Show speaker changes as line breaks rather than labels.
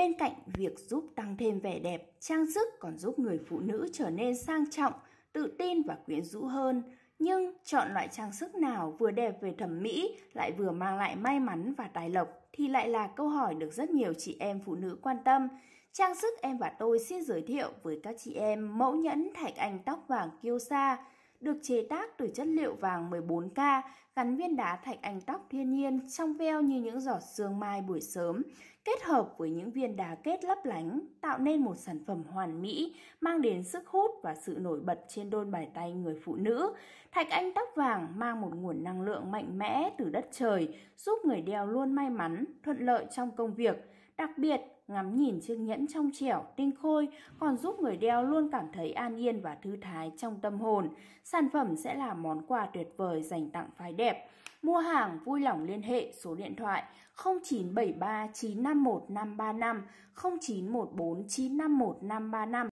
Bên cạnh việc giúp tăng thêm vẻ đẹp, trang sức còn giúp người phụ nữ trở nên sang trọng, tự tin và quyến rũ hơn. Nhưng chọn loại trang sức nào vừa đẹp về thẩm mỹ lại vừa mang lại may mắn và tài lộc thì lại là câu hỏi được rất nhiều chị em phụ nữ quan tâm. Trang sức em và tôi xin giới thiệu với các chị em mẫu nhẫn thạch anh tóc vàng kiêu sa được chế tác từ chất liệu vàng 14K, gắn viên đá thạch anh tóc thiên nhiên trong veo như những giọt sương mai buổi sớm, kết hợp với những viên đá kết lấp lánh, tạo nên một sản phẩm hoàn mỹ, mang đến sức hút và sự nổi bật trên đôi bàn tay người phụ nữ. Thạch anh tóc vàng mang một nguồn năng lượng mạnh mẽ từ đất trời, giúp người đeo luôn may mắn, thuận lợi trong công việc Đặc biệt, ngắm nhìn chiếc nhẫn trong trẻo, tinh khôi còn giúp người đeo luôn cảm thấy an yên và thư thái trong tâm hồn. Sản phẩm sẽ là món quà tuyệt vời dành tặng phái đẹp. Mua hàng vui lòng liên hệ số điện thoại 0973 951 535, 0914 951 535.